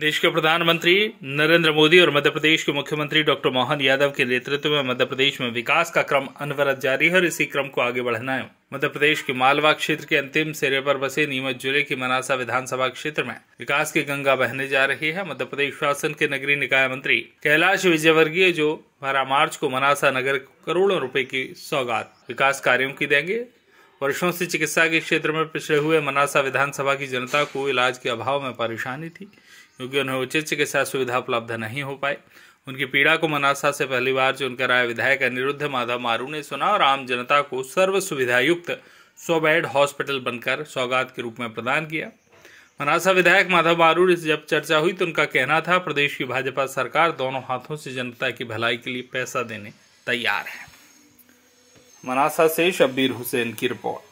देश के प्रधानमंत्री नरेंद्र मोदी और मध्य प्रदेश के मुख्यमंत्री डॉक्टर मोहन यादव के नेतृत्व में मध्य प्रदेश में विकास का क्रम अनवरत जारी है और इसी क्रम को आगे बढ़ना है मध्य प्रदेश के मालवा क्षेत्र के अंतिम सिरे पर बसे नीमच जिले की मनासा विधानसभा क्षेत्र में विकास की गंगा बहने जा रही है मध्य प्रदेश शासन के नगरीय निकाय मंत्री कैलाश विजयवर्गीय जो बारह मार्च को मनासा नगर करोड़ों रुपए की सौगात विकास कार्यों की देंगे वर्षों से चिकित्सा के क्षेत्र में पिछड़े हुए मनासा विधानसभा की जनता को इलाज के अभाव में परेशानी थी क्योंकि उन्हें उचित चिकित्सा सुविधा उपलब्ध नहीं हो पाई उनकी पीड़ा को मनासा से पहली बार चुनकर आए विधायक अनिरुद्ध माधव मारू ने सुना और आम जनता को सर्व सुविधा युक्त सौ बेड हॉस्पिटल बनकर सौगात के रूप में प्रदान किया मनासा विधायक माधव मारू से जब चर्चा हुई तो उनका कहना था प्रदेश की भाजपा सरकार दोनों हाथों से जनता की भलाई के लिए पैसा देने तैयार है मनासा से शब्बीर हुसैन की रिपोर्ट